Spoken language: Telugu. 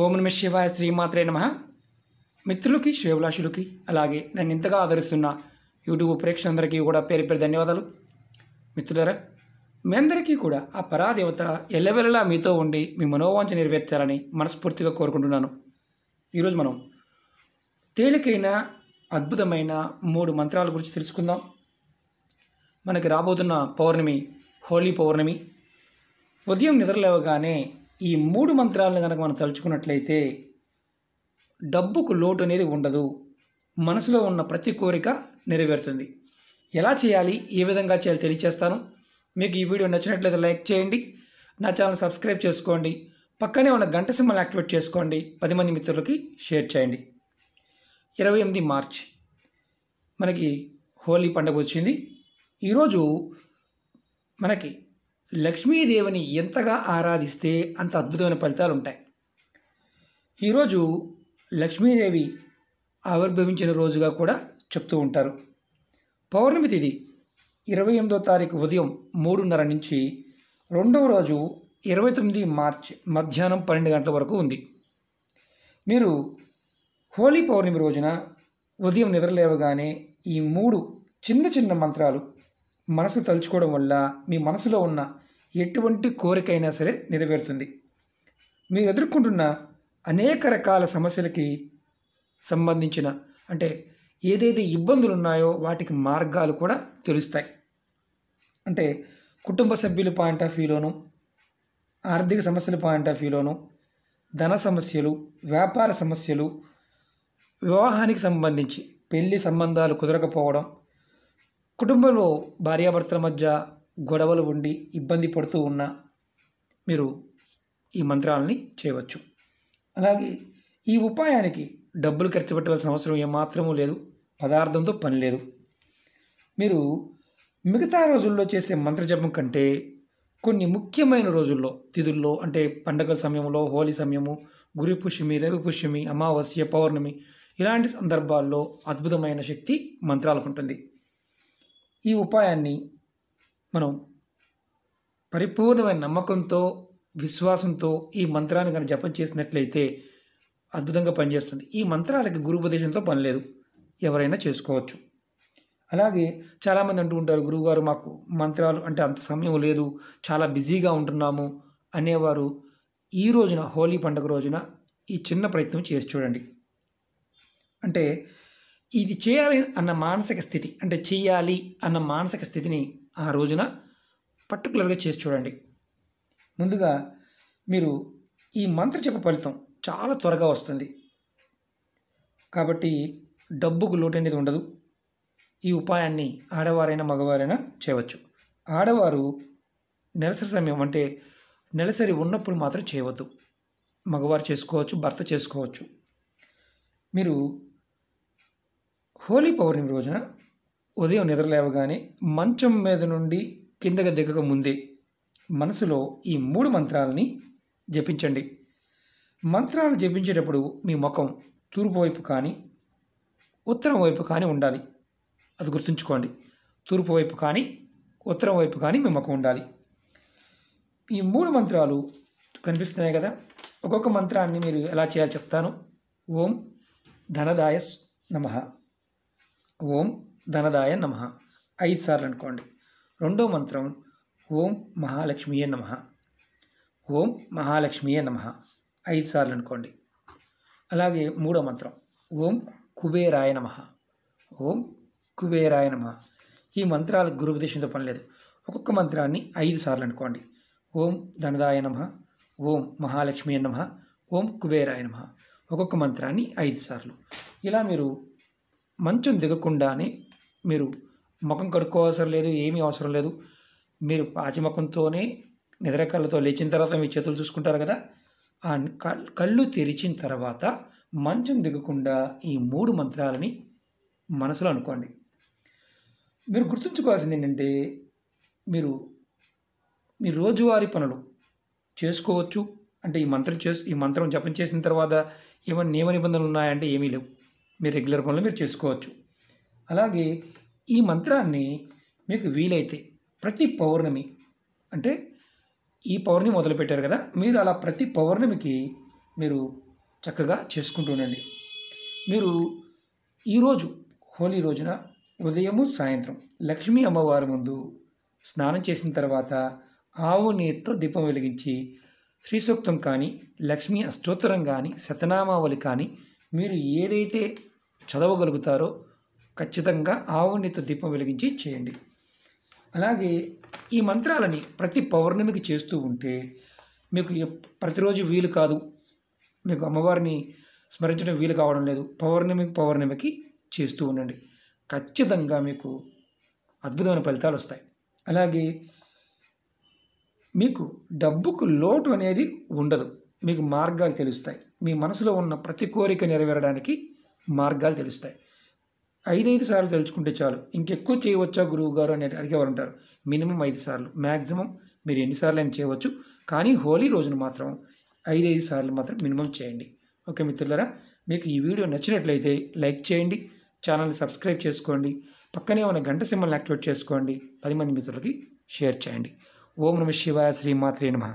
ఓం నమ శివాయ శ్రీమాత్రే నమ మిత్రులకి శివభిలాషులకి అలాగే నన్ను ఇంతగా ఆదరిస్తున్న యూట్యూబ్ ప్రేక్షకులందరికీ కూడా పేరు పేరు ధన్యవాదాలు మిత్రులరా మీ అందరికీ కూడా ఆ పరాదేవత ఎల్లవెల్లలా మీతో ఉండి మీ మనోవాంచ నెరవేర్చాలని మనస్ఫూర్తిగా కోరుకుంటున్నాను ఈరోజు మనం తేలికైన అద్భుతమైన మూడు మంత్రాల గురించి తెలుసుకుందాం మనకి రాబోతున్న పౌర్ణమి హోలీ పౌర్ణమి ఉదయం నిద్రలేవగానే ఈ మూడు మంత్రాలను కనుక మనం తలుచుకున్నట్లయితే డబ్బుకు లోటు అనేది ఉండదు మనసులో ఉన్న ప్రతి కోరిక నెరవేరుతుంది ఎలా చేయాలి ఏ విధంగా చేయాలి తెలియచేస్తాను మీకు ఈ వీడియో నచ్చినట్లయితే లైక్ చేయండి నా ఛానల్ సబ్స్క్రైబ్ చేసుకోండి పక్కనే ఉన్న గంట సింబల్ యాక్టివేట్ చేసుకోండి పది మంది మిత్రులకి షేర్ చేయండి ఇరవై ఎనిమిది మార్చ్ మనకి హోలీ పండుగ వచ్చింది ఈరోజు మనకి లక్ష్మీదేవిని ఎంతగా ఆరాధిస్తే అంత అద్భుతమైన ఫలితాలు ఉంటాయి ఈరోజు లక్ష్మీదేవి ఆవిర్భవించిన రోజుగా కూడా చెప్తూ ఉంటారు పౌర్ణమి తిది ఇరవై ఎనిమిదో తారీఖు ఉదయం మూడున్నర నుంచి రెండవ రోజు ఇరవై తొమ్మిది మార్చ్ మధ్యాహ్నం పన్నెండు గంటల వరకు ఉంది మీరు హోలీ పౌర్ణమి రోజున ఉదయం నిద్రలేవగానే ఈ మూడు చిన్న చిన్న మంత్రాలు మనసు తలుచుకోవడం వల్ల మీ మనసులో ఉన్న ఎటువంటి కోరికైనా సరే నెరవేరుతుంది మీరు ఎదుర్కొంటున్న అనేక రకాల సమస్యలకి సంబంధించిన అంటే ఏదైతే ఇబ్బందులు ఉన్నాయో వాటికి మార్గాలు కూడా తెలుస్తాయి అంటే కుటుంబ సభ్యుల పాయింట్ ఆఫ్ వ్యూలోను ఆర్థిక సమస్యల పాయింట్ ఆఫ్ వ్యూలోను ధన సమస్యలు వ్యాపార సమస్యలు వివాహానికి సంబంధించి పెళ్లి సంబంధాలు కుదరకపోవడం కుటుంబంలో భార్యాభర్తల మధ్య గొడవలు ఉండి ఇబ్బంది పడుతూ ఉన్నా మీరు ఈ మంత్రాలని చేయవచ్చు అలాగే ఈ ఉపాయానికి డబ్బులు ఖర్చు పెట్టవలసిన అవసరం ఏమాత్రమూ లేదు పదార్థంతో పని లేదు మీరు మిగతా రోజుల్లో చేసే మంత్రజపం కంటే కొన్ని ముఖ్యమైన రోజుల్లో తిథుల్లో అంటే పండగల సమయంలో హోలీ సమయము గురి పుష్యమి రవి పుష్యమి అమావాస్య పౌర్ణమి ఇలాంటి సందర్భాల్లో అద్భుతమైన శక్తి మంత్రాలకు ఉంటుంది ఈ ఉపాయాన్ని మనం పరిపూర్ణమైన నమ్మకంతో విశ్వాసంతో ఈ మంత్రాన్ని కనుక జపం చేసినట్లయితే అద్భుతంగా పనిచేస్తుంది ఈ మంత్రాలకి గురుపదేశంతో పని లేదు ఎవరైనా చేసుకోవచ్చు అలాగే చాలామంది అంటూ ఉంటారు గురువుగారు మాకు మంత్రాలు అంటే అంత సమయం లేదు చాలా బిజీగా ఉంటున్నాము అనేవారు ఈ రోజున హోలీ పండుగ రోజున ఈ చిన్న ప్రయత్నం చేసి చూడండి అంటే ఇది చేయాలి అన్న మానసిక స్థితి అంటే చేయాలి అన్న మానసిక స్థితిని ఆ రోజున పర్టికులర్గా చేసి చూడండి ముందుగా మీరు ఈ చెప్ప ఫలితం చాలా త్వరగా వస్తుంది కాబట్టి డబ్బుకు లోటు అనేది ఉండదు ఈ ఉపాయాన్ని ఆడవారైనా మగవారైనా చేయవచ్చు ఆడవారు నెలసరి సమయం అంటే నెలసరి ఉన్నప్పుడు మాత్రం చేయవద్దు మగవారు చేసుకోవచ్చు భర్త చేసుకోవచ్చు మీరు హోలీ పౌర్ణమి రోజున ఉదయం నిద్రలేవగానే మంచం మీద నుండి కిందకు దిగక ముందే మనసులో ఈ మూడు మంత్రాలని జపించండి మంత్రాలు జపించేటప్పుడు మీ ముఖం తూర్పు వైపు కానీ ఉత్తరం వైపు కానీ ఉండాలి అది గుర్తుంచుకోండి తూర్పు వైపు కానీ ఉత్తరం వైపు కానీ మీ ముఖం ఉండాలి ఈ మూడు మంత్రాలు కనిపిస్తున్నాయి కదా ఒక్కొక్క మంత్రాన్ని మీరు ఎలా చేయాలో చెప్తాను ఓం ధనదాయస్ నమ ఓం ధనదాయ నమ ఐదు సార్లు అనుకోండి రెండో మంత్రం ఓం మహాలక్ష్మియే నమ ఓం మహాలక్ష్మియే నమ ఐదు సార్లు అనుకోండి అలాగే మూడో మంత్రం ఓం కుబేరాయ నమ ఓం కుబేరాయ నమ ఈ మంత్రాల గురుపదేశంతో పనిలేదు ఒక్కొక్క మంత్రాన్ని ఐదు సార్లు అనుకోండి ఓం ధనదాయ నమ ఓం మహాలక్ష్మి నమ ఓం కుబేరాయ నమ ఒక్కొక్క మంత్రాన్ని ఐదు సార్లు ఇలా మీరు మంచం దిగకుండానే మీరు ముఖం కడుక్కోవసరం లేదు ఏమీ అవసరం లేదు మీరు పాచిముఖంతోనే నిద్రకళ్ళతో లేచిన తర్వాత మీ చేతులు చూసుకుంటారు కదా ఆ కళ్ళు తెరిచిన తర్వాత మంచం దిగకుండా ఈ మూడు మంత్రాలని మనసులో అనుకోండి మీరు గుర్తుంచుకోవాల్సింది ఏంటంటే మీరు మీ రోజువారీ పనులు చేసుకోవచ్చు అంటే ఈ మంత్రం చేసు ఈ మంత్రం జపం చేసిన తర్వాత ఏమైనా నియమ నిబంధనలు ఉన్నాయంటే ఏమీ లేవు మీరు రెగ్యులర్ పనులు మీరు చేసుకోవచ్చు అలాగే ఈ మంత్రాన్ని మీకు వీలైతే ప్రతి పౌర్ణమి అంటే ఈ పౌర్ణమి మొదలుపెట్టారు కదా మీరు అలా ప్రతి పౌర్ణమికి మీరు చక్కగా చేసుకుంటుండండి మీరు ఈరోజు హోలీ రోజున ఉదయము సాయంత్రం లక్ష్మీ అమ్మవారి ముందు స్నానం చేసిన తర్వాత ఆవు నీతో దీపం వెలిగించి శ్రీ సూక్తం కానీ లక్ష్మీ అష్టోత్తరం కానీ శతనామావళి కానీ మీరు ఏదైతే చదవగలుగుతారో ఖచ్చితంగా ఆవునితో దీపం వెలిగించి చేయండి అలాగే ఈ మంత్రాలని ప్రతి పౌర్ణమికి చేస్తూ ఉంటే మీకు ప్రతిరోజు వీలు కాదు మీకు అమ్మవారిని స్మరించడం వీలు కావడం లేదు పౌర్ణమికి పౌర్ణమికి చేస్తూ ఉండండి ఖచ్చితంగా మీకు అద్భుతమైన ఫలితాలు వస్తాయి అలాగే మీకు డబ్బుకు లోటు అనేది ఉండదు మీకు మార్గాలు తెలుస్తాయి మీ మనసులో ఉన్న ప్రతి కోరిక నెరవేరడానికి మార్గాలు తెలుస్తాయి ఐదైదు సార్లు తలుచుకుంటే చాలు ఇంకెక్కువ చేయవచ్చా గురువు గారు అని అడిగేవారు ఉంటారు మినిమం ఐదు సార్లు మ్యాక్సిమం మీరు ఎన్నిసార్లు అయినా చేయవచ్చు కానీ హోలీ రోజున మాత్రం ఐదైదు సార్లు మాత్రం మినిమం చేయండి ఓకే మిత్రులరా మీకు ఈ వీడియో నచ్చినట్లయితే లైక్ చేయండి ఛానల్ని సబ్స్క్రైబ్ చేసుకోండి పక్కనే ఉన్న గంట సింబల్ని యాక్టివేట్ చేసుకోండి పది మంది మిత్రులకి షేర్ చేయండి ఓం నమ శివాయ శ్రీమాత్రే నమ